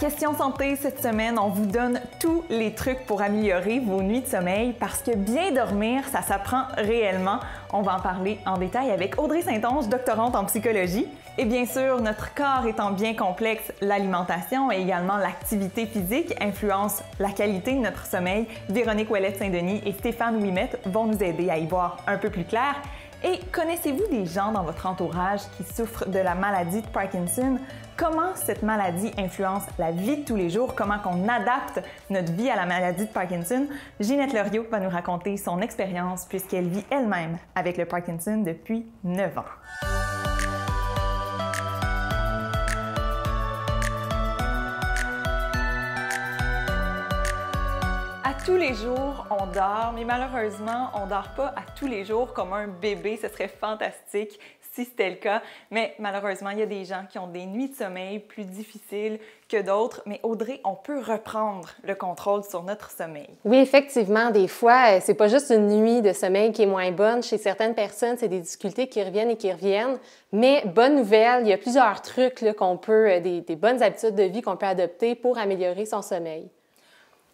Question Santé, cette semaine, on vous donne tous les trucs pour améliorer vos nuits de sommeil parce que bien dormir, ça s'apprend réellement. On va en parler en détail avec Audrey Saint-Onge, doctorante en psychologie. Et bien sûr, notre corps étant bien complexe, l'alimentation et également l'activité physique influencent la qualité de notre sommeil. Véronique Ouellette-Saint-Denis et Stéphane Ouimet vont nous aider à y voir un peu plus clair. Et connaissez-vous des gens dans votre entourage qui souffrent de la maladie de Parkinson? Comment cette maladie influence la vie de tous les jours? Comment qu'on adapte notre vie à la maladie de Parkinson? Ginette Loriot va nous raconter son expérience puisqu'elle vit elle-même avec le Parkinson depuis 9 ans. tous les jours, on dort, mais malheureusement, on dort pas à tous les jours comme un bébé. Ce serait fantastique si c'était le cas. Mais malheureusement, il y a des gens qui ont des nuits de sommeil plus difficiles que d'autres. Mais Audrey, on peut reprendre le contrôle sur notre sommeil. Oui, effectivement, des fois, euh, c'est pas juste une nuit de sommeil qui est moins bonne. Chez certaines personnes, c'est des difficultés qui reviennent et qui reviennent. Mais bonne nouvelle, il y a plusieurs trucs qu'on peut, euh, des, des bonnes habitudes de vie qu'on peut adopter pour améliorer son sommeil.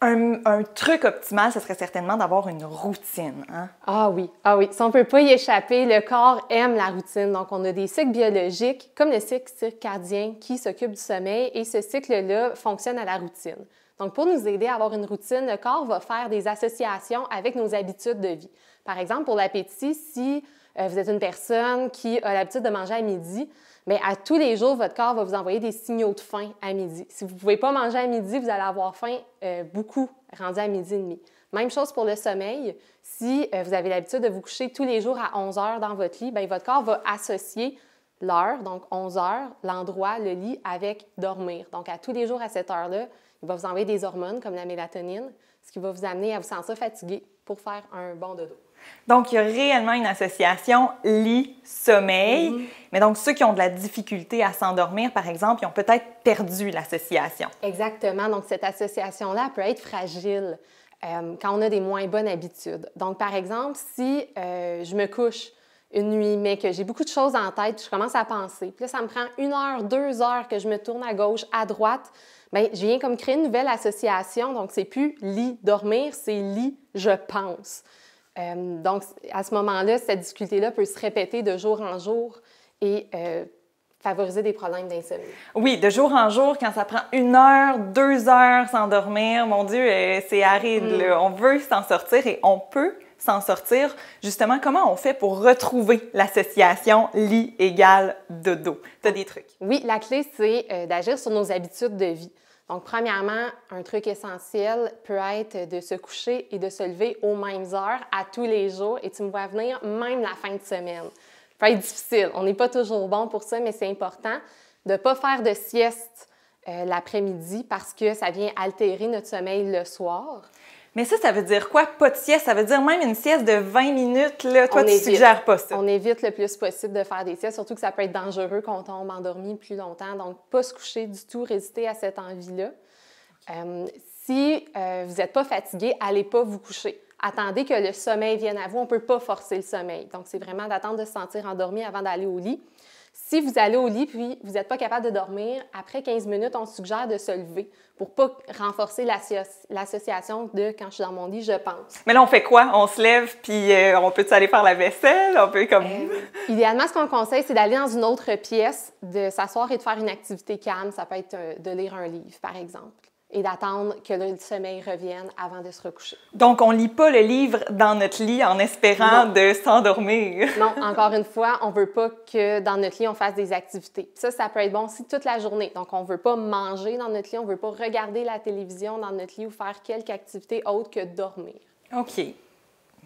Un, truc optimal, ce serait certainement d'avoir une routine. Hein? Ah oui, ah oui. Si on ne peut pas y échapper, le corps aime la routine. Donc, on a des cycles biologiques, comme le cycle circadien qui s'occupe du sommeil, et ce cycle-là fonctionne à la routine. Donc, pour nous aider à avoir une routine, le corps va faire des associations avec nos habitudes de vie. Par exemple, pour l'appétit, si euh, vous êtes une personne qui a l'habitude de manger à midi, mais à tous les jours, votre corps va vous envoyer des signaux de faim à midi. Si vous ne pouvez pas manger à midi, vous allez avoir faim euh, beaucoup rendu à midi et demi. Même chose pour le sommeil. Si euh, vous avez l'habitude de vous coucher tous les jours à 11 heures dans votre lit, ben, votre corps va associer l'heure, donc 11 heures, l'endroit, le lit, avec dormir. Donc, à tous les jours à cette heure-là, il va vous envoyer des hormones comme la mélatonine, ce qui va vous amener à vous sentir fatigué pour faire un bon dodo. Donc, il y a réellement une association lit-sommeil. Mm-hmm. Mais donc, ceux qui ont de la difficulté à s'endormir, par exemple, ils ont peut-être perdu l'association. Exactement. Donc, cette association-là peut être fragile euh, quand on a des moins bonnes habitudes. Donc, par exemple, si euh, je me couche une nuit, mais que j'ai beaucoup de choses en tête, je commence à penser. Puis là, ça me prend une heure, deux heures que je me tourne à gauche, à droite. Bien, je viens comme créer une nouvelle association. Donc, c'est plus lit dormir, c'est lit je pense. Euh, donc, à ce moment-là, cette difficulté-là peut se répéter de jour en jour et euh, favoriser des problèmes d'insomnie. Oui, de jour en jour, quand ça prend une heure, deux heures sans dormir, mon Dieu, euh, c'est aride. Mm. On veut s'en sortir et on peut s'en sortir. Justement, comment on fait pour retrouver l'association lit égale dodo? Tu as des trucs? Oui, la clé, c'est d'agir sur nos habitudes de vie. Donc, premièrement, un truc essentiel peut être de se coucher et de se lever aux mêmes heures à tous les jours et tu me vois venir même la fin de semaine. Ça peut être difficile, on n'est pas toujours bon pour ça, mais c'est important de ne pas faire de sieste euh, l'après-midi parce que ça vient altérer notre sommeil le soir. Mais ça, ça veut dire quoi? Pas de sieste? Ça veut dire même une sieste de 20 minutes, là. Toi, tu suggères pas ça. On évite le plus possible de faire des siestes, surtout que ça peut être dangereux quand on tombe endormi plus longtemps. Donc, pas se coucher du tout, résister à cette envie-là. Euh, si euh, vous n'êtes pas fatigué, allez pas vous coucher. Attendez que le sommeil vienne à vous. On ne peut pas forcer le sommeil. Donc, c'est vraiment d'attendre de se sentir endormi avant d'aller au lit. Si vous allez au lit puis vous n'êtes pas capable de dormir, après 15 minutes, on suggère de se lever pour pas renforcer l'association de quand je suis dans mon lit, je pense. Mais là, on fait quoi? On se lève puis euh, on peut aller faire la vaisselle? On peut comme. Euh, idéalement, ce qu'on conseille, c'est d'aller dans une autre pièce, de s'asseoir et de faire une activité calme. Ça peut être euh, de lire un livre, par exemple et d'attendre que le sommeil revienne avant de se recoucher. Donc, on lit pas le livre dans notre lit en espérant de s'endormir. non, encore une fois, on veut pas que dans notre lit, on fasse des activités. Ça, ça peut être bon aussi toute la journée. Donc, on veut pas manger dans notre lit, on veut pas regarder la télévision dans notre lit ou faire quelques activités autres que dormir. OK.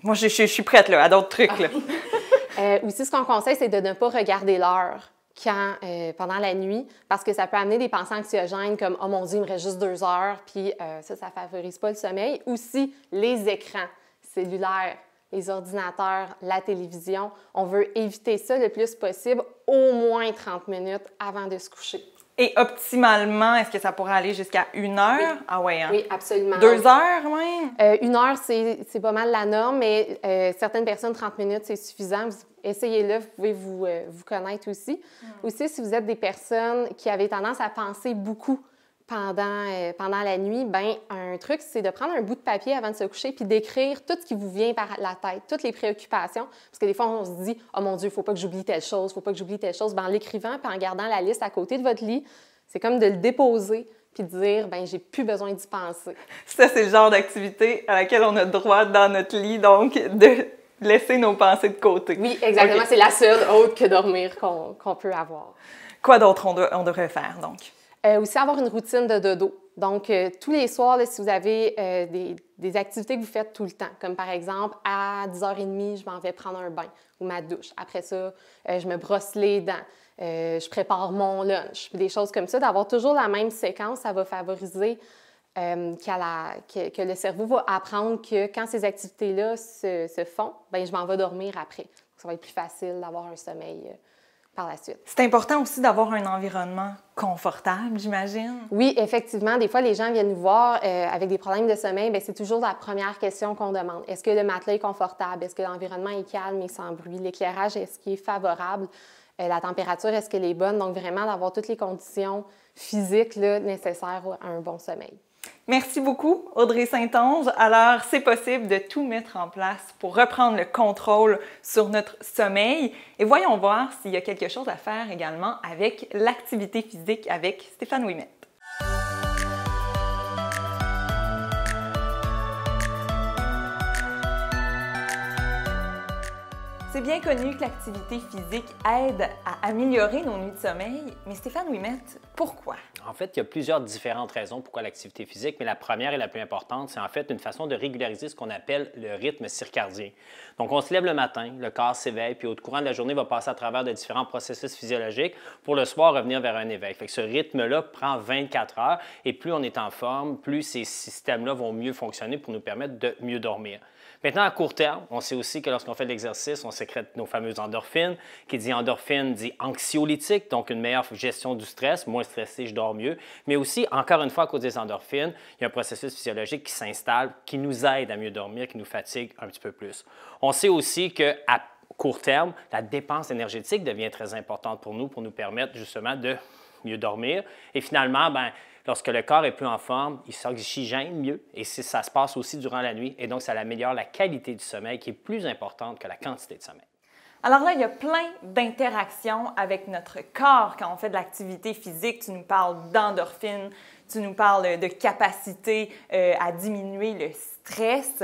Moi, je, suis prête là, à d'autres trucs. Là. Euh, aussi, ce qu'on conseille, c'est de ne pas regarder l'heure quand, euh, pendant la nuit parce que ça peut amener des pensées anxiogènes comme Oh mon Dieu, il me reste juste deux heures, puis euh, ça, ça favorise pas le sommeil. Aussi, les écrans cellulaires, les ordinateurs, la télévision. On veut éviter ça le plus possible, au moins 30 minutes avant de se coucher. Et optimalement, est-ce que ça pourrait aller jusqu'à une heure? Oui. Ah ouais, hein? Oui, absolument. Deux heures oui? Euh, une heure, c'est pas mal la norme, mais euh, certaines personnes, 30 minutes, c'est suffisant essayez-le, vous pouvez vous, euh, vous connaître aussi. Aussi, si vous êtes des personnes qui avaient tendance à penser beaucoup pendant, euh, pendant la nuit, ben un truc, c'est de prendre un bout de papier avant de se coucher puis d'écrire tout ce qui vous vient par la tête, toutes les préoccupations. Parce que des fois, on se dit « Oh mon Dieu, il faut pas que j'oublie telle chose, faut pas que j'oublie telle chose. Ben, » En l'écrivant puis en gardant la liste à côté de votre lit, c'est comme de le déposer puis de dire ben j'ai plus besoin d'y penser. Ça c'est le genre d'activité à laquelle on a droit dans notre lit donc de laisser nos pensées de côté. Oui, exactement. C'est la seule autre que dormir qu'on peut avoir. Quoi d'autre on, devrait faire, donc? Euh, aussi avoir une routine de dodo. Donc, euh, tous les soirs, si vous avez euh, des, des, activités que vous faites tout le temps, comme par exemple, à 10h30, je m'en vais prendre un bain ou ma douche. Après ça, je me brosse les dents. je prépare mon lunch, des choses comme ça. D'avoir toujours la même séquence, ça va favoriser euh, que, le cerveau va apprendre que quand ces activités-là se, font, ben, je m'en vais dormir après. ça va être plus facile d'avoir un sommeil euh, par la suite. C'est important aussi d'avoir un environnement confortable, j'imagine. Oui, effectivement. Des fois, les gens viennent nous voir euh, avec des problèmes de sommeil. Ben, c'est toujours la première question qu'on demande. Est-ce que le matelas est confortable? Est-ce que l'environnement est calme et sans bruit? L'éclairage, est-ce qu'il est favorable? la température, est-ce qu'elle est bonne? Donc, vraiment, d'avoir toutes les conditions physiques nécessaires à un bon sommeil. Merci beaucoup, Audrey Saint-Onge. Alors, c'est possible de tout mettre en place pour reprendre le contrôle sur notre sommeil. Et voyons voir s'il y a quelque chose à faire également avec l'activité physique avec Stéphane Ouimet. C'est bien connu que l'activité physique aide à améliorer nos nuits de sommeil, mais Stéphane Ouimette, pourquoi? En fait, il y a plusieurs différentes raisons pourquoi l'activité physique, mais la première et la plus importante, c'est en fait une façon de régulariser ce qu'on appelle le rythme circadien. Donc, on se lève le matin, le corps s'éveille, puis au courant de la journée, va passer à travers de différents processus physiologiques pour le soir revenir vers un éveil. Fait ce rythme-là prend 24 heures, et plus on est en forme, plus ces systèmes-là vont mieux fonctionner pour nous permettre de mieux dormir. Maintenant, à court terme, on sait aussi que lorsqu'on fait de l'exercice, on sécrète nos fameuses endorphines. Qui dit endorphine dit anxiolytique, donc une meilleure gestion du stress. Moins stressé, je dors mieux. Mais aussi, encore une fois, à cause des endorphines, il y a un processus physiologique qui s'installe, qui nous aide à mieux dormir, qui nous fatigue un petit peu plus. On sait aussi que à court terme, la dépense énergétique devient très importante pour nous, pour nous permettre justement de mieux dormir. Et finalement, ben, Lorsque le corps est plus en forme, il s'oxygène mieux et ça se passe aussi durant la nuit et donc ça améliore la qualité du sommeil qui est plus importante que la quantité de sommeil. Alors là, il y a plein d'interactions avec notre corps quand on fait de l'activité physique. Tu nous parles d'endorphines, tu nous parles de capacité euh, à diminuer le stress.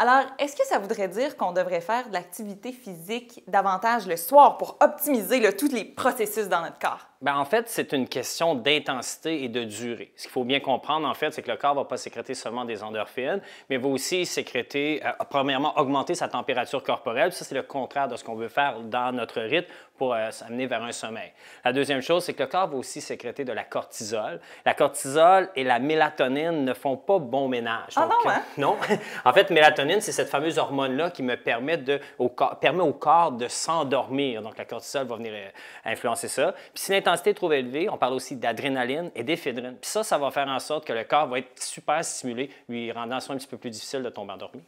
Alors, est-ce que ça voudrait dire qu'on devrait faire de l'activité physique davantage le soir pour optimiser tous les processus dans notre corps? Ben, en fait, c'est une question d'intensité et de durée. Ce qu'il faut bien comprendre, en fait, c'est que le corps ne va pas sécréter seulement des endorphines, mais va aussi sécréter, euh, premièrement, augmenter sa température corporelle. Ça, c'est le contraire de ce qu'on veut faire dans notre rythme pour euh, s'amener vers un sommeil. La deuxième chose, c'est que le corps va aussi sécréter de la cortisol. La cortisol et la mélatonine ne font pas bon ménage. Ah non, hein? Non. en fait, mélatonine, c'est cette fameuse hormone-là qui me permet, de, au corps, permet au corps de s'endormir. Donc, la cortisol va venir euh, influencer ça. Puis, si trop élevée, on parle aussi d'adrénaline et d'éphédrine. Puis ça, ça va faire en sorte que le corps va être super stimulé, lui rendant ça un petit peu plus difficile de tomber endormi.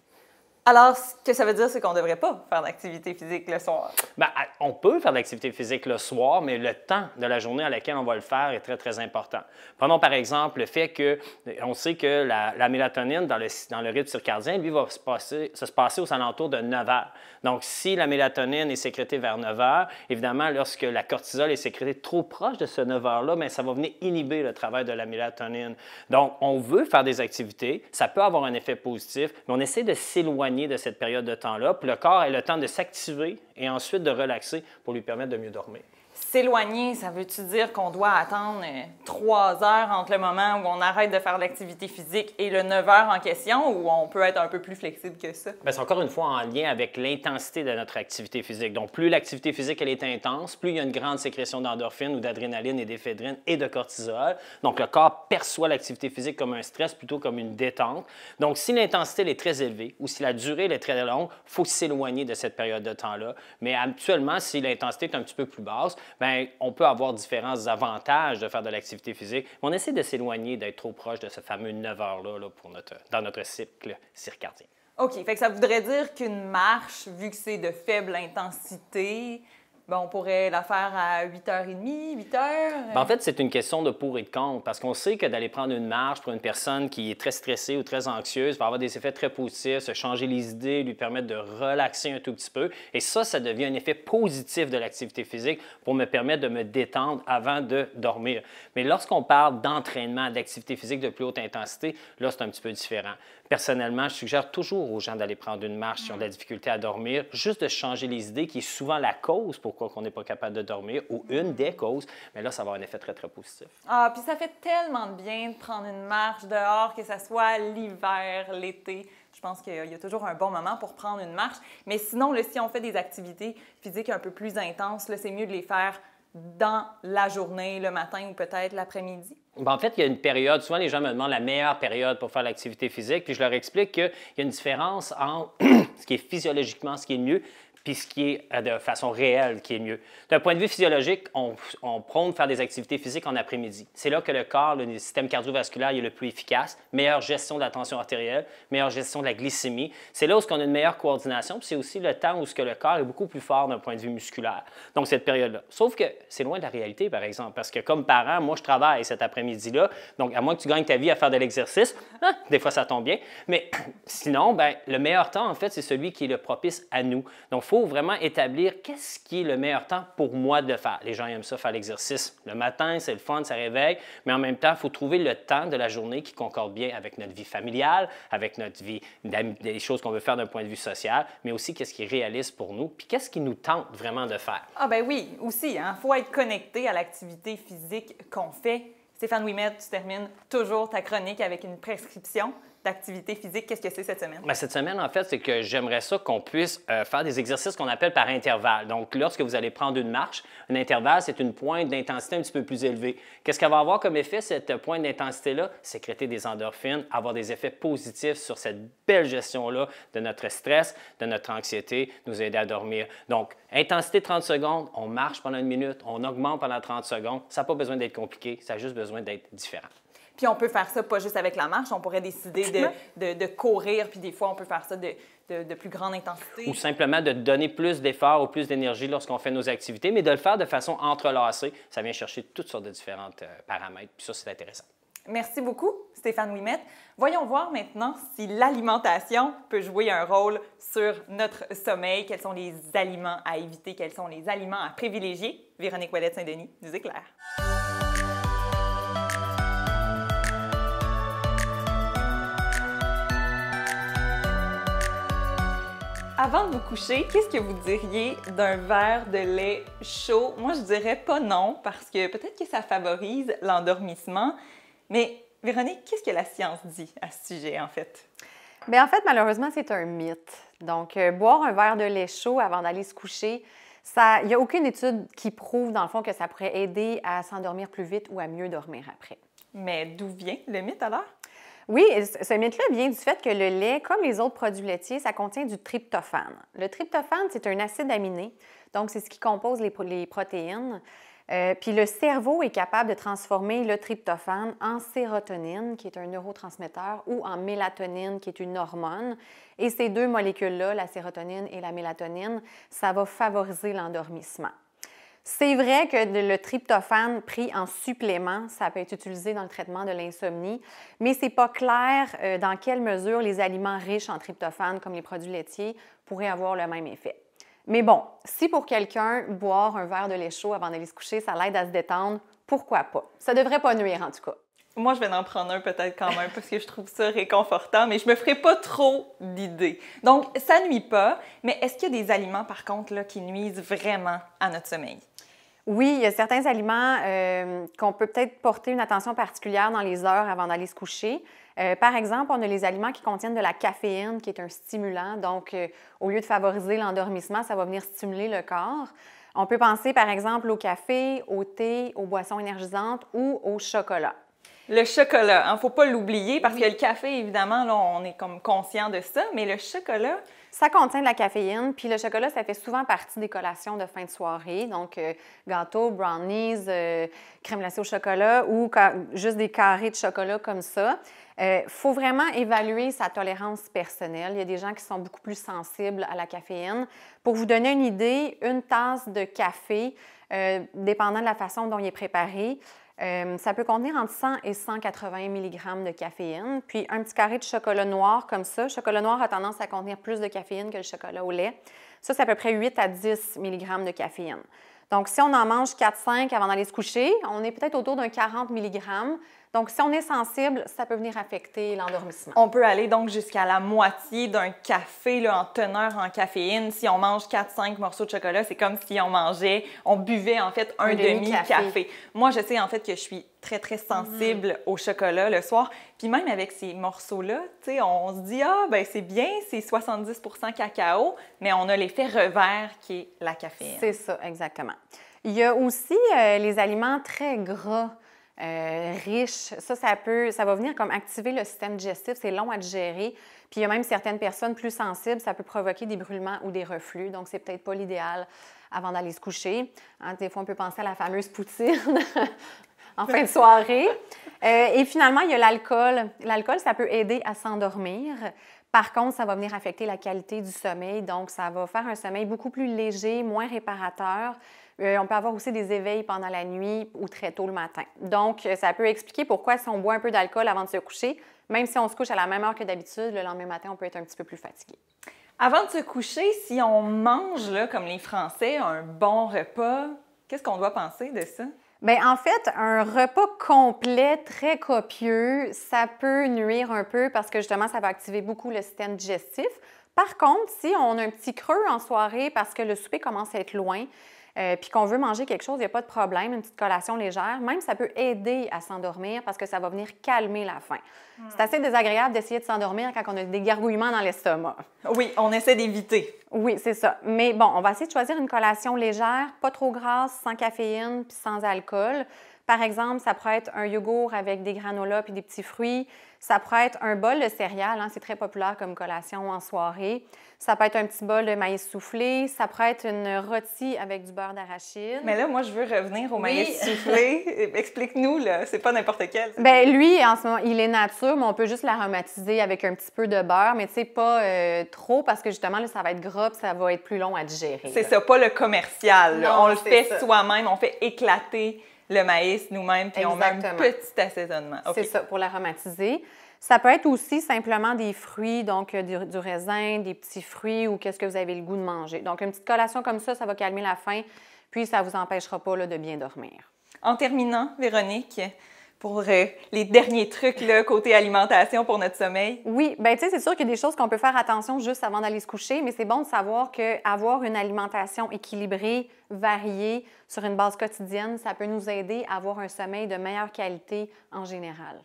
Alors, ce que ça veut dire, c'est qu'on ne devrait pas faire d'activité physique le soir. Bien, on peut faire d'activité physique le soir, mais le temps de la journée à laquelle on va le faire est très, très important. Prenons par exemple le fait que euh, on sait que la, mélatonine dans le, dans le rythme circadien, lui, va se passer, se passer aux alentours de 9 heures. Donc, si la mélatonine est sécrétée vers 9 heures, évidemment, lorsque la cortisol est sécrétée trop proche de ce 9 heures-là, mais ben, ça va venir inhiber le travail de la mélatonine. Donc, on veut faire des activités, ça peut avoir un effet positif, mais on essaie de s'éloigner de cette période de temps-là. Puis le corps a le temps de s'activer et ensuite de relaxer pour lui permettre de mieux dormir. S'éloigner, ça veut-tu dire qu'on doit attendre euh, trois heures entre le moment où on arrête de faire l'activité physique et le 9 heures en question ou on peut être un peu plus flexible que ça? Ben, c'est encore une fois en lien avec l'intensité de notre activité physique. Donc, plus l'activité physique elle est intense, plus il y a une grande sécrétion d'endorphines ou d'adrénaline et d'éphédrine et de cortisol. Donc, le corps perçoit l'activité physique comme un stress plutôt comme une détente. Donc, si l'intensité est très élevée ou si la durée est très longue, il faut s'éloigner de cette période de temps-là. Mais actuellement, si l'intensité est un petit peu plus basse, ben, on peut avoir différents avantages de faire de l'activité physique. On essaie de s'éloigner d'être trop proche de ce fameux 9 heures-là dans notre cycle circadien. OK, fait que ça voudrait dire qu'une marche, vu que c'est de faible intensité, ben, on pourrait la faire à 8h30, 8h? Euh. Ben, en fait, c'est une question de pour et de contre, parce qu'on sait que d'aller prendre une marche pour une personne qui est très stressée ou très anxieuse va avoir des effets très positifs, se changer les idées, lui permettre de relaxer un tout petit peu. Et ça, ça devient un effet positif de l'activité physique pour me permettre de me détendre avant de dormir. Mais lorsqu'on parle d'entraînement, d'activité physique de plus haute intensité, là, c'est un petit peu différent. Personnellement, je suggère toujours aux gens d'aller prendre une marche si ont de la mm. difficulté à dormir, juste de changer les idées, qui est souvent la cause pourquoi on n'est pas capable de dormir, ou mm. une des causes, mais là, ça va avoir un effet très, très positif. Ah, puis ça fait tellement de bien de prendre une marche dehors, que ce soit l'hiver, l'été. Je pense qu'il y a toujours un bon moment pour prendre une marche. Mais sinon, si on fait des activités physiques un peu plus intenses, c'est mieux de les faire dans la journée, le matin ou peut-être l'après-midi? Ben, en fait, il y a une période, souvent les gens me demandent la meilleure période pour faire l'activité physique, puis je leur explique qu'il y a une différence entre ce qui est physiologiquement ce qui est mieux, puis ce qui est euh, de façon réelle qui est mieux. D'un point de vue physiologique, on, on prône faire des activités physiques en après-midi. C'est là que le corps, le système cardiovasculaire est le plus efficace, meilleure gestion de la tension artérielle, meilleure gestion de la glycémie. C'est là où on a une meilleure coordination, puis c'est aussi le temps où ce que le corps est beaucoup plus fort d'un point de vue musculaire. Donc cette période-là. Sauf que c'est loin de la réalité, par exemple, parce que comme parent, moi je travaille cet après-midi-là, donc à moins que tu gagnes ta vie à faire de l'exercice, hein, des fois ça tombe bien, mais sinon, ben, le meilleur temps en fait, c'est celui qui est le propice à nous. Donc faut vraiment établir qu'est-ce qui est le meilleur temps pour moi de faire. Les gens aiment ça faire l'exercice le matin, c'est le fun, ça réveille, mais en même temps, il faut trouver le temps de la journée qui concorde bien avec notre vie familiale, avec notre vie des choses qu'on veut faire d'un point de vue social, mais aussi qu'est-ce qui est réaliste pour nous, puis qu'est-ce qui nous tente vraiment de faire. Ah ben oui, aussi, il hein. faut être connecté à l'activité physique qu'on fait. Stéphane Ouimet, tu termines toujours ta chronique avec une prescription d'activité physique, qu'est-ce que c'est cette semaine? Ben, cette semaine, en fait, c'est que j'aimerais ça qu'on puisse euh, faire des exercices qu'on appelle par intervalle. Donc, lorsque vous allez prendre une marche, un intervalle, c'est une pointe d'intensité un petit peu plus élevée. Qu'est-ce qu'elle va avoir comme effet, cette pointe d'intensité-là? Sécréter des endorphines, avoir des effets positifs sur cette belle gestion-là de notre stress, de notre anxiété, nous aider à dormir. Donc, intensité 30 secondes, on marche pendant une minute, on augmente pendant 30 secondes. Ça n'a pas besoin d'être compliqué, ça a juste besoin d'être différent. Puis on peut faire ça pas juste avec la marche, on pourrait décider de, courir, puis des fois on peut faire ça de, plus grande intensité. Ou simplement de donner plus d'efforts ou plus d'énergie lorsqu'on fait nos activités, mais de le faire de façon entrelacée. Ça vient chercher toutes sortes de différents euh, paramètres, puis ça c'est intéressant. Merci beaucoup, Stéphane Wimet. Voyons voir maintenant si l'alimentation peut jouer un rôle sur notre sommeil. Quels sont les aliments à éviter? Quels sont les aliments à privilégier? Véronique Ouellet-Saint-Denis nous éclaire. Avant de vous coucher, qu'est-ce que vous diriez d'un verre de lait chaud? Moi, je dirais pas non, parce que peut-être que ça favorise l'endormissement. Mais Véronique, qu'est-ce que la science dit à ce sujet, en fait? Bien, en fait, malheureusement, c'est un mythe. Donc, euh, boire un verre de lait chaud avant d'aller se coucher, il n'y a aucune étude qui prouve, dans le fond, que ça pourrait aider à s'endormir plus vite ou à mieux dormir après. Mais d'où vient le mythe alors? Oui, ce mythe-là vient du fait que le lait, comme les autres produits laitiers, ça contient du tryptophane. Le tryptophane, c'est un acide aminé, donc c'est ce qui compose les, protéines. Euh, puis le cerveau est capable de transformer le tryptophane en sérotonine, qui est un neurotransmetteur, ou en mélatonine, qui est une hormone. Et ces deux molécules-là, la sérotonine et la mélatonine, ça va favoriser l'endormissement. C'est vrai que le tryptophane pris en supplément, ça peut être utilisé dans le traitement de l'insomnie, mais c'est pas clair euh, dans quelle mesure les aliments riches en tryptophane, comme les produits laitiers, pourraient avoir le même effet. Mais bon, si pour quelqu'un, boire un verre de lait chaud avant d'aller se coucher, ça l'aide à se détendre, pourquoi pas? Ça devrait pas nuire en tout cas moi, je vais en prendre un peut-être quand même parce que je trouve ça réconfortant, mais je me ferai pas trop d'idées. Donc, ça nuit pas, mais est-ce qu'il y a des aliments, par contre, là, qui nuisent vraiment à notre sommeil? Oui, il y a certains aliments euh, qu'on peut peut-être porter une attention particulière dans les heures avant d'aller se coucher. Euh, par exemple, on a les aliments qui contiennent de la caféine, qui est un stimulant. Donc, euh, au lieu de favoriser l'endormissement, ça va venir stimuler le corps. On peut penser, par exemple, au café, au thé, aux boissons énergisantes ou au chocolat. Le chocolat, ne hein, faut pas l'oublier parce que le café, évidemment, on est comme conscient de ça, mais le chocolat. Ça contient de la caféine, puis le chocolat, ça fait souvent partie des collations de fin de soirée, donc euh, gâteaux, brownies, euh, crème glacée au chocolat ou juste des carrés de chocolat comme ça. Il euh, faut vraiment évaluer sa tolérance personnelle. Il y a des gens qui sont beaucoup plus sensibles à la caféine. Pour vous donner une idée, une tasse de café, dépendant de la façon dont il est préparé, euh, ça peut contenir entre 100 et 180 mg de caféine. Puis un petit carré de chocolat noir comme ça. Le chocolat noir a tendance à contenir plus de caféine que le chocolat au lait. Ça, c'est à peu près 8 à 10 mg de caféine. Donc, si on en mange 4-5 avant d'aller se coucher, on est peut-être autour d'un 40 mg. Donc, si on est sensible, ça peut venir affecter l'endormissement. On peut aller donc jusqu'à la moitié d'un café en teneur en caféine. Si on mange 4-5 morceaux de chocolat, c'est comme si on mangeait, on buvait en fait un, demi-café. Moi, je sais en fait que je suis très, très sensible au chocolat le soir. Puis même avec ces morceaux-là, on se dit, ah, ben c'est bien, c'est 70 cacao, mais on a l'effet revers qui est la caféine. C'est ça, exactement. Il y a aussi euh, les aliments très gras. Euh, riche. Ça, ça peut, ça va venir comme activer le système digestif. C'est long à digérer. Puis il y a même certaines personnes plus sensibles, ça peut provoquer des brûlements ou des reflux. Donc c'est peut-être pas l'idéal avant d'aller se coucher. Hein. des fois, on peut penser à la fameuse poutine en fin de soirée. Euh, et finalement, il y a l'alcool. L'alcool, ça peut aider à s'endormir. Par contre, ça va venir affecter la qualité du sommeil, donc ça va faire un sommeil beaucoup plus léger, moins réparateur. Euh, on peut avoir aussi des éveils pendant la nuit ou très tôt le matin. Donc, euh, ça peut expliquer pourquoi si on boit un peu d'alcool avant de se coucher, même si on se couche à la même heure que d'habitude, le lendemain matin, on peut être un petit peu plus fatigué. Avant de se coucher, si on mange, là, comme les Français, un bon repas, qu'est-ce qu'on doit penser de ça? Bien, en fait, un repas complet, très copieux, ça peut nuire un peu parce que justement, ça va activer beaucoup le système digestif. Par contre, si on a un petit creux en soirée parce que le souper commence à être loin, euh, puis qu'on veut manger quelque chose, il n'y a pas de problème, une petite collation légère. Même, ça peut aider à s'endormir parce que ça va venir calmer la faim. Hmm. C'est assez désagréable d'essayer de s'endormir quand on a des gargouillements dans l'estomac. Oui, on essaie d'éviter. Oui, c'est ça. Mais bon, on va essayer de choisir une collation légère, pas trop grasse, sans caféine, puis sans alcool. Par exemple, ça pourrait être un yogourt avec des granolas puis des petits fruits. Ça pourrait être un bol de céréales, hein, c'est très populaire comme collation en soirée. Ça peut être un petit bol de maïs soufflé. Ça pourrait être une rôtie avec du beurre d'arachide. Mais là, moi, je veux revenir au maïs soufflé. Explique-nous, là, c'est pas n'importe quel. Ben lui, en ce moment, il est nature, mais on peut juste l'aromatiser avec un petit peu de beurre, mais tu sais, pas euh, trop, parce que justement, là, ça va être gras, ça va être plus long à digérer. C'est ça, pas le commercial. on le fait soi-même, on fait éclater le maïs nous-mêmes, puis on met un petit assaisonnement. C'est ça, pour l'aromatiser. Ça peut être aussi simplement des fruits, donc euh, du, raisin, des petits fruits ou qu'est-ce que vous avez le goût de manger. Donc, une petite collation comme ça, ça va calmer la faim, puis ça ne vous empêchera pas de bien dormir. En terminant, Véronique, pour les derniers trucs là, côté alimentation pour notre sommeil? Oui, ben tu sais, c'est sûr qu'il y a des choses qu'on peut faire attention juste avant d'aller se coucher, mais c'est bon de savoir qu'avoir une alimentation équilibrée, variée, sur une base quotidienne, ça peut nous aider à avoir un sommeil de meilleure qualité en général.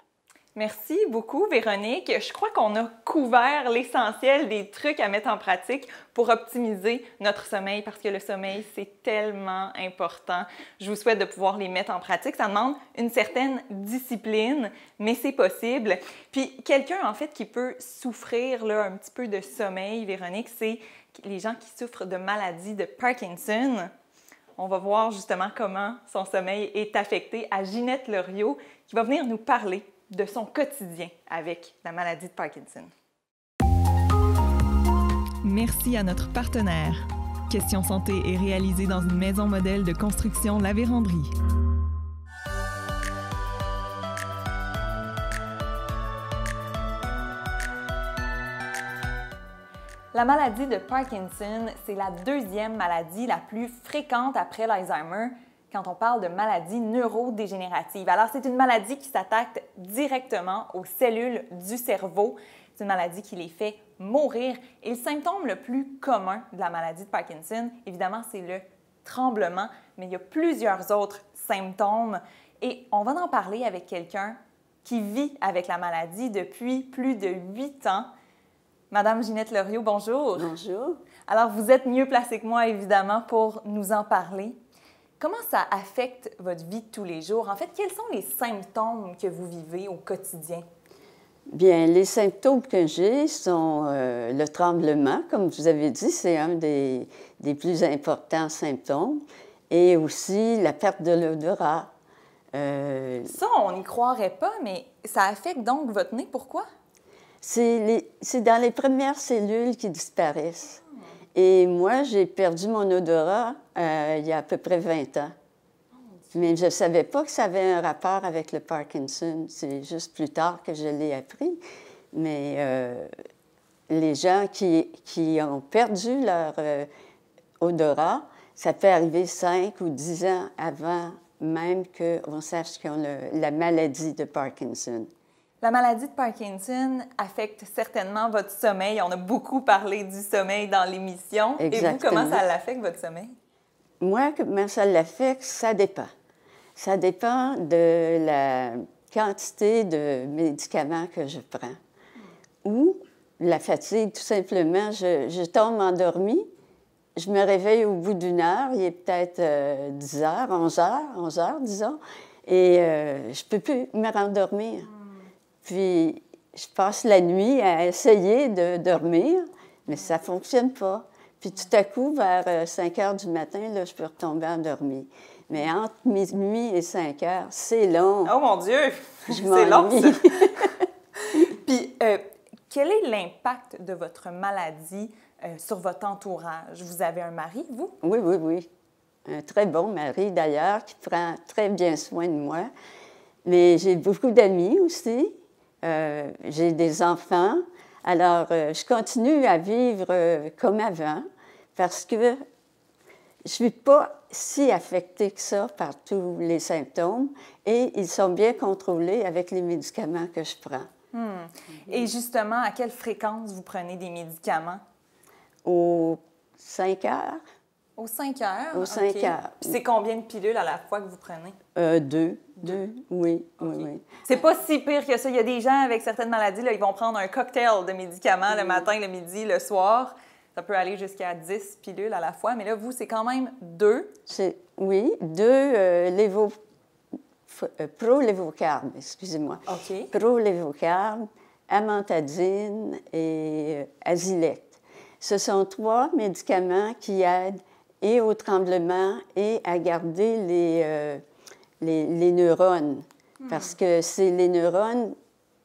Merci beaucoup, Véronique. Je crois qu'on a couvert l'essentiel des trucs à mettre en pratique pour optimiser notre sommeil parce que le sommeil, c'est tellement important. Je vous souhaite de pouvoir les mettre en pratique. Ça demande une certaine discipline, mais c'est possible. Puis quelqu'un, en fait, qui peut souffrir là, un petit peu de sommeil, Véronique, c'est les gens qui souffrent de maladies de Parkinson. On va voir justement comment son sommeil est affecté à Ginette Loriot qui va venir nous parler de son quotidien avec la maladie de Parkinson. Merci à notre partenaire. Question Santé est réalisée dans une maison modèle de construction La Véranderie. La maladie de Parkinson, c'est la deuxième maladie la plus fréquente après l'Alzheimer quand on parle de maladie neurodégénérative. Alors, c'est une maladie qui s'attaque directement aux cellules du cerveau. C'est une maladie qui les fait mourir. Et le symptôme le plus commun de la maladie de Parkinson, évidemment, c'est le tremblement, mais il y a plusieurs autres symptômes. Et on va en parler avec quelqu'un qui vit avec la maladie depuis plus de huit ans. Madame Ginette Loriot, bonjour. Bonjour. Alors, vous êtes mieux placée que moi, évidemment, pour nous en parler. Comment ça affecte votre vie de tous les jours? En fait, quels sont les symptômes que vous vivez au quotidien? Bien, les symptômes que j'ai sont euh, le tremblement, comme vous avez dit, c'est un des, plus importants symptômes, et aussi la perte de l'odorat. Euh, ça, on n'y croirait pas, mais ça affecte donc votre nez. Pourquoi? C'est dans les premières cellules qui disparaissent. Et moi, j'ai perdu mon odorat euh, il y a à peu près 20 ans. Mais je ne savais pas que ça avait un rapport avec le Parkinson. C'est juste plus tard que je l'ai appris. Mais euh, les gens qui, qui, ont perdu leur euh, odorat, ça peut arriver 5 ou 10 ans avant même qu'on sache qu'ils ont la maladie de Parkinson. La maladie de Parkinson affecte certainement votre sommeil. On a beaucoup parlé du sommeil dans l'émission. Et vous, comment ça l'affecte, votre sommeil? Moi, comment ça l'affecte, ça dépend. Ça dépend de la quantité de médicaments que je prends. Ou la fatigue, tout simplement. Je, tombe endormie, je me réveille au bout d'une heure, il est peut-être 10 euh, heures, 11 heures, 11 heures, disons, et euh, je ne peux plus me rendormir. Puis je passe la nuit à essayer de dormir, mais ça ne fonctionne pas. Puis tout à coup, vers 5 euh, heures du matin, là, je peux retomber dormir. Mais entre minuit et 5 heures, c'est long. Oh mon Dieu! C'est long, ça. Puis, euh, quel est l'impact de votre maladie euh, sur votre entourage? Vous avez un mari, vous? Oui, oui, oui. Un très bon mari, d'ailleurs, qui prend très bien soin de moi. Mais j'ai beaucoup d'amis aussi. Euh, j'ai des enfants. Alors, euh, je continue à vivre euh, comme avant parce que je ne suis pas si affectée que ça par tous les symptômes et ils sont bien contrôlés avec les médicaments que je prends. Hmm. Et justement, à quelle fréquence vous prenez des médicaments? Aux 5 heures. Aux 5 heures? Aux 5 c'est combien de pilules à la fois que vous prenez? Euh, deux. Deux, oui, oui, oui. C'est pas si pire que ça. Il y a des gens avec certaines maladies, là, ils vont prendre un cocktail de médicaments le mm. matin, le midi, le soir. Ça peut aller jusqu'à 10 pilules à la fois. Mais là, vous, c'est quand même deux. C'est, oui, deux euh, euh, pro-lévocarbe, excusez-moi. OK. Pro-lévocarbe, amantadine et azilect. Ce sont trois médicaments qui aident et au tremblement et à garder les, euh, les, neurones. Hmm. Parce que c'est les neurones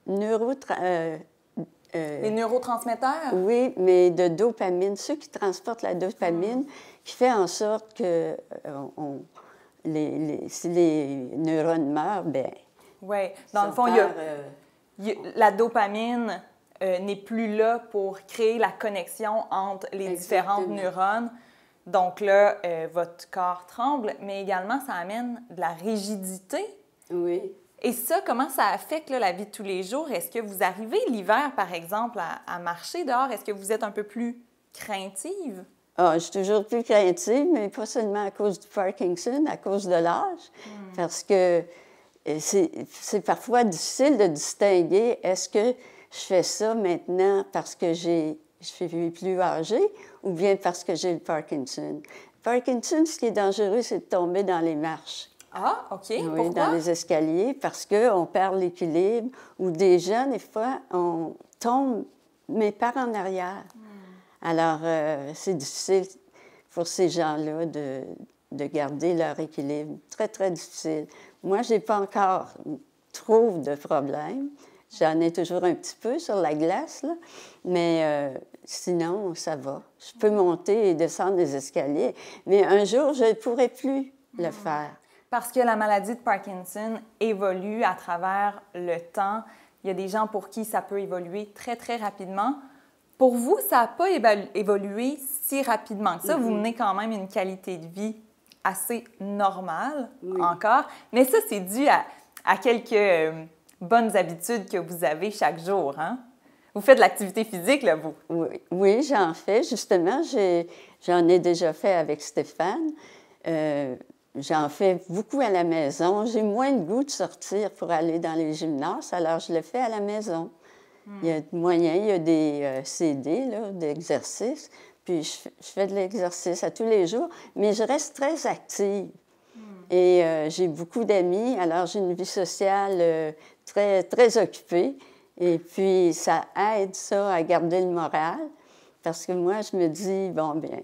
euh, euh, les neurotransmetteurs? Oui, mais de dopamine, ceux qui transportent la dopamine, hmm. qui fait en sorte que les, les, si les neurones meurent, ben. Oui, dans le fond, la dopamine n'est plus là pour créer la connexion entre les différentes neurones. Donc là, euh, votre corps tremble, mais également, ça amène de la rigidité. Oui. Et ça, comment ça affecte la vie de tous les jours? Est-ce que vous arrivez l'hiver, par exemple, à, marcher dehors? Est-ce que vous êtes un peu plus craintive? Ah, je suis toujours plus craintive, mais pas seulement à cause du Parkinson, à cause de l'âge, hmm. parce que euh, c'est parfois difficile de distinguer est-ce que je fais ça maintenant parce que j'ai je suis plus âgée, ou bien parce que j'ai le Parkinson. Parkinson, ce qui est dangereux, c'est de tomber dans les marches. Ah, OK. Oui, dans les escaliers, parce qu'on perd l'équilibre, ou des jeunes, des fois, on tombe, mais par en arrière. Hmm. Alors, euh, c'est difficile pour ces gens-là de, de garder leur équilibre. Très, très difficile. Moi, je n'ai pas encore trop de problèmes. J'en ai toujours un petit peu sur la glace, là. mais euh, Sinon, ça va. Je peux monter et descendre les escaliers, mais un jour, je ne pourrai plus le mm. faire. Parce que la maladie de Parkinson évolue à travers le temps. Il y a des gens pour qui ça peut évoluer très, très rapidement. Pour vous, ça n'a pas évolué si rapidement que ça. Vous mm-hmm. menez quand même une qualité de vie assez normale encore. Mais ça, c'est dû à, à quelques euh, bonnes habitudes que vous avez chaque jour. Hein? Vous faites de l'activité physique, là, vous? Oui, j'en fais. Justement, j'en ai, déjà fait avec Stéphane. Euh, j'en fais beaucoup à la maison. J'ai moins le goût de sortir pour aller dans les gymnases, alors je le fais à la maison. Il y a moyen, il y a des euh, CD, CD d'exercice. puis je, fais de l'exercice à tous les jours, mais je reste très active. Hmm. Et euh, j'ai beaucoup d'amis, alors j'ai une vie sociale très, très occupée. Et puis, ça aide ça à garder le moral, parce que moi, je me dis, bon, bien,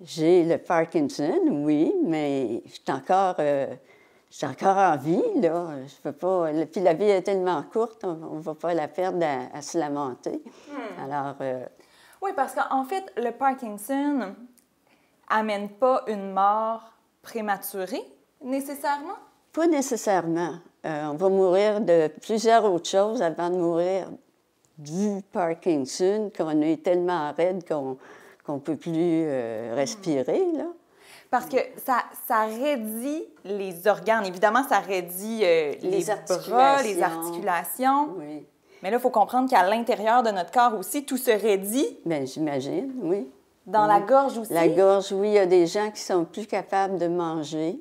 j'ai le Parkinson, oui, mais je suis encore, euh, encore en vie, là. Je peux pas... Puis la vie est tellement courte, on ne va pas la perdre à, se lamenter. Hmm. Alors... Euh, oui, parce qu'en fait, le Parkinson amène pas une mort prématurée, nécessairement. Pas nécessairement. Euh, on va mourir de plusieurs autres choses avant de mourir du Parkinson, qu'on est tellement raide qu'on ne peut plus euh, respirer. Parce que ça, ça raidit les organes. Évidemment, ça raidit euh, les, les articulations. Mais là, il faut comprendre qu'à l'intérieur de notre corps aussi, tout se raidit. Bien, j'imagine, oui. Dans la gorge aussi? La gorge, oui. Il y a des gens qui sont plus capables de manger.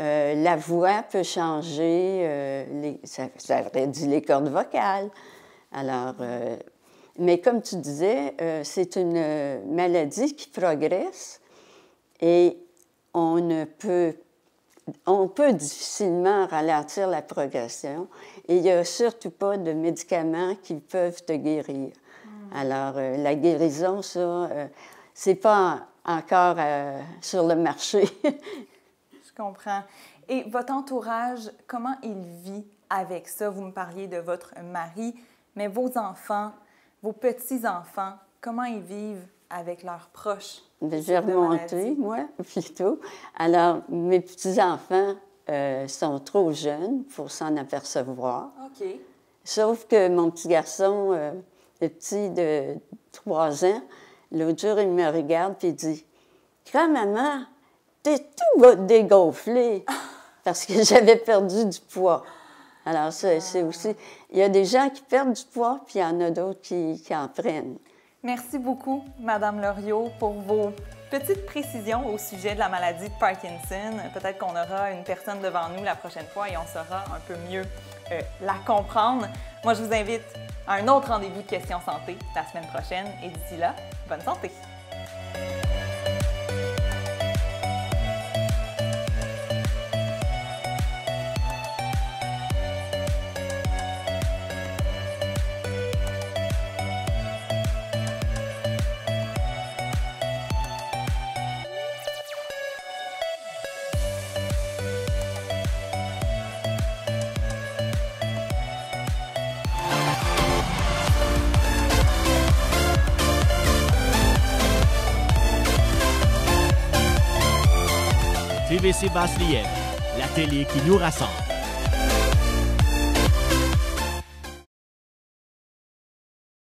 Euh, la voix peut changer, euh, les, ça, réduit les cordes vocales. Alors, euh, mais comme tu disais, c'est une maladie qui progresse et on ne peut, on peut difficilement ralentir la progression. Et il n'y a surtout pas de médicaments qui peuvent te guérir. Hmm. Alors, la guérison, ça, c'est pas encore sur le marché. comprends. Et votre entourage, comment il vit avec ça? Vous me parliez de votre mari, mais vos enfants, vos petits-enfants, comment ils vivent avec leurs proches? Ben, j'ai remonté, moi, plutôt. Alors, mes petits-enfants euh, sont trop jeunes pour s'en apercevoir. OK. Sauf que mon petit garçon, euh, le petit de trois ans, l'autre jour, il me regarde et dit Grand-maman, tout va dégonfler parce que j'avais perdu du poids. Alors, c'est aussi. Il y a des gens qui perdent du poids, puis il y en a d'autres qui, en prennent. Merci beaucoup, Madame Loriot, pour vos petites précisions au sujet de la maladie de Parkinson. Peut-être qu'on aura une personne devant nous la prochaine fois et on saura un peu mieux euh, la comprendre. Moi, je vous invite à un autre rendez-vous de Questions Santé la semaine prochaine et d'ici là, bonne santé! et bas la télé qui nous rassemble.